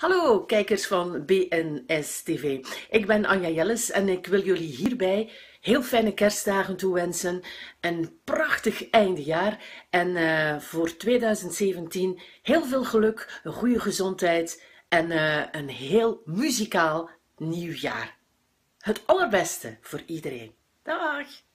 Hallo kijkers van BNS TV. Ik ben Anja Jelles en ik wil jullie hierbij heel fijne kerstdagen toewensen. Een prachtig eindejaar en eh, voor 2017 heel veel geluk, een goede gezondheid en eh, een heel muzikaal nieuw jaar. Het allerbeste voor iedereen. Dag!